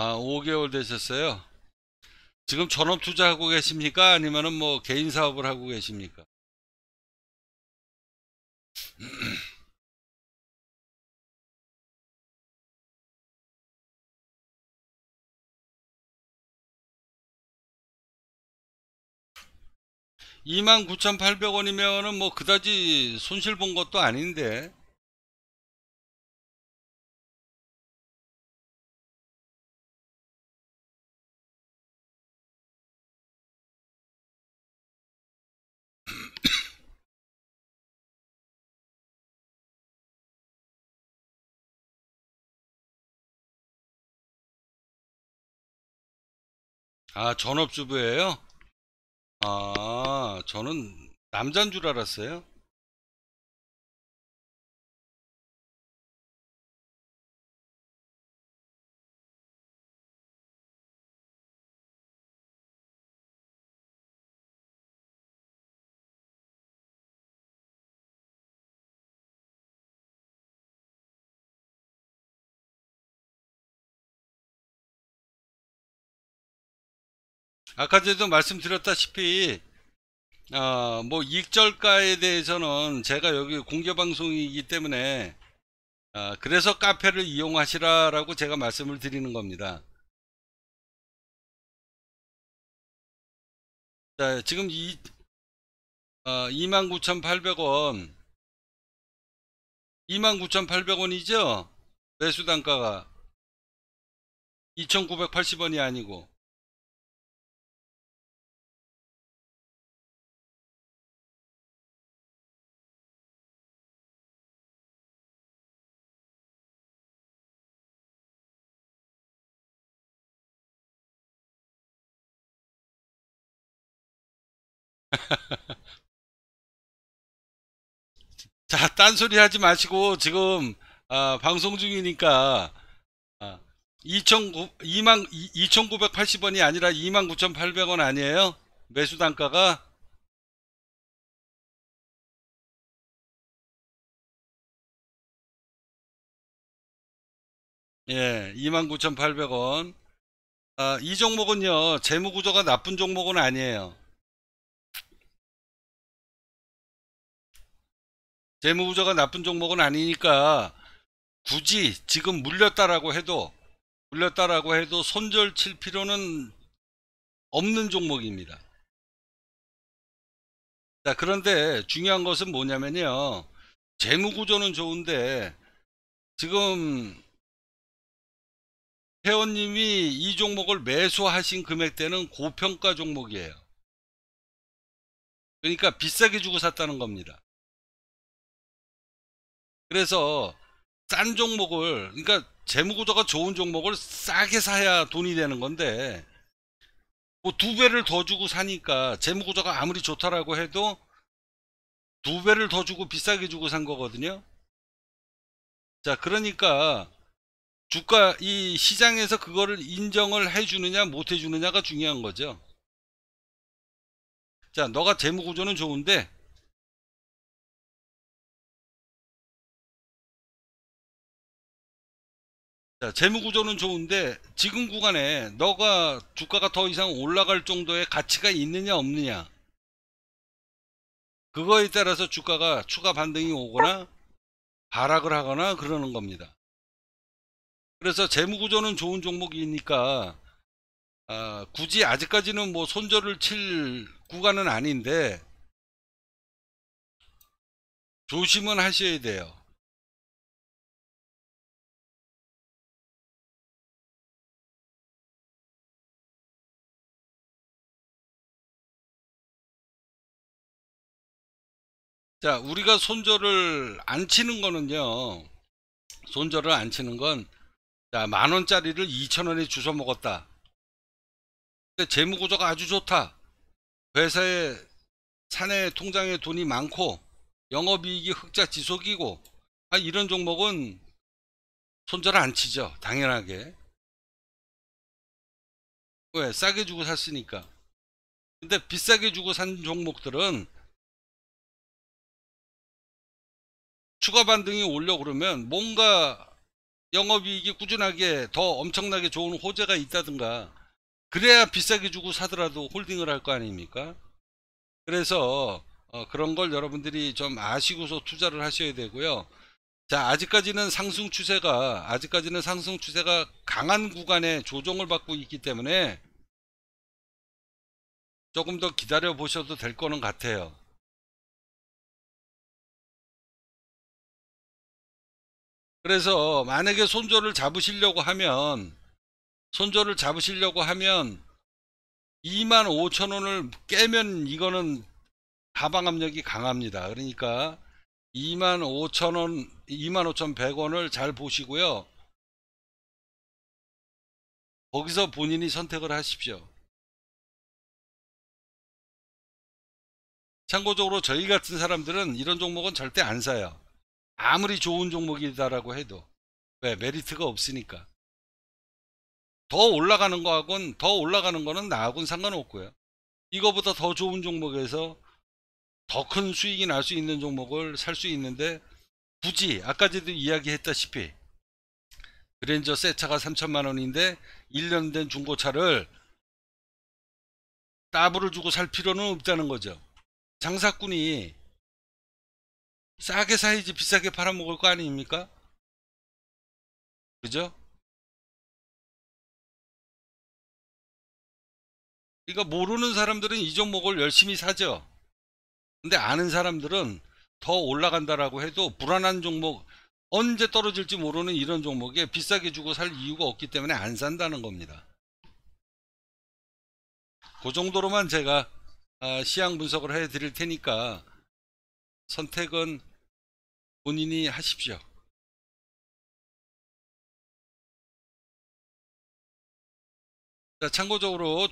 아, 5개월 되셨어요? 지금 전업 투자하고 계십니까? 아니면은 뭐 개인 사업을 하고 계십니까? (29,800원이면은) 뭐 그다지 손실 본 것도 아닌데 아 전업주부예요? 아 저는 남잔 줄 알았어요 아까 전에도 말씀드렸다시피 어, 뭐 익절가에 대해서는 제가 여기 공개방송이기 때문에 어, 그래서 카페를 이용하시라 라고 제가 말씀을 드리는 겁니다 자 지금 이 어, 29,800원 29,800원이죠 매수 단가가 2,980원이 아니고 자, 딴소리 하지 마시고 지금 아, 방송 중이니까 아, 2,9, 2만, 2,980원이 아니라 29,800원 아니에요? 매수 단가가? 예, 29,800원. 아, 이 종목은요, 재무 구조가 나쁜 종목은 아니에요. 재무부조가 나쁜 종목은 아니니까 굳이 지금 물렸다라고 해도 물렸다라고 해도 손절 칠 필요는 없는 종목입니다. 자, 그런데 중요한 것은 뭐냐면요. 재무구조는 좋은데 지금 회원님이 이 종목을 매수하신 금액대는 고평가 종목이에요. 그러니까 비싸게 주고 샀다는 겁니다. 그래서 싼 종목을 그러니까 재무구조가 좋은 종목을 싸게 사야 돈이 되는 건데 뭐 두 배를 더 주고 사니까 재무구조가 아무리 좋다라고 해도 두 배를 더 주고 비싸게 주고 산 거거든요 자 그러니까 주가 이 시장에서 그거를 인정을 해주느냐 못 해주느냐가 중요한 거죠 자 너가 재무구조는 좋은데 자, 재무 구조는 좋은데 지금 구간에 너가 주가가 더 이상 올라갈 정도의 가치가 있느냐 없느냐 그거에 따라서 주가가 추가 반등이 오거나 하락을 하거나 그러는 겁니다. 그래서 재무 구조는 좋은 종목이니까 아, 굳이 아직까지는 뭐 손절을 칠 구간은 아닌데 조심은 하셔야 돼요. 자 우리가 손절을 안 치는 거는요 손절을 안 치는 건 자, 만원짜리를 2천원에 주워 먹었다 재무구조가 아주 좋다 회사에 사내 통장에 돈이 많고 영업이익이 흑자 지속이고 아, 이런 종목은 손절을 안 치죠 당연하게 왜 싸게 주고 샀으니까 근데 비싸게 주고 산 종목들은 추가 반등이 올려 그러면 뭔가 영업이익이 꾸준하게 더 엄청나게 좋은 호재가 있다든가 그래야 비싸게 주고 사더라도 홀딩을 할 거 아닙니까 그래서 어, 그런 걸 여러분들이 좀 아시고서 투자를 하셔야 되고요 자 아직까지는 상승 추세가 아직까지는 상승 추세가 강한 구간에 조정을 받고 있기 때문에 조금 더 기다려 보셔도 될 거는 같아요 그래서 만약에 손절을 잡으시려고 하면 손절을 잡으시려고 하면 25,000원을 깨면 이거는 하방 압력이 강합니다. 그러니까 25,000원, 25,100원을 잘 보시고요. 거기서 본인이 선택을 하십시오. 참고적으로 저희 같은 사람들은 이런 종목은 절대 안 사요. 아무리 좋은 종목이다라고 해도 왜 메리트가 없으니까 더 올라가는 거하고는 더 올라가는 거는 나하고는 상관없고요 이거보다 더 좋은 종목에서 더 큰 수익이 날 수 있는 종목을 살 수 있는데 굳이 아까도 이야기했다시피 그랜저 새 차가 3천만 원인데 1년 된 중고차를 따블을 주고 살 필요는 없다는 거죠 장사꾼이 싸게 사야지 비싸게 팔아먹을 거 아닙니까? 그죠? 그러니까 모르는 사람들은 이 종목을 열심히 사죠. 근데 아는 사람들은 더 올라간다라고 해도 불안한 종목, 언제 떨어질지 모르는 이런 종목에 비싸게 주고 살 이유가 없기 때문에 안 산다는 겁니다. 그 정도로만 제가 아, 시향 분석을 해 드릴 테니까 선택은 본인이 하십시오. 자, 참고적으로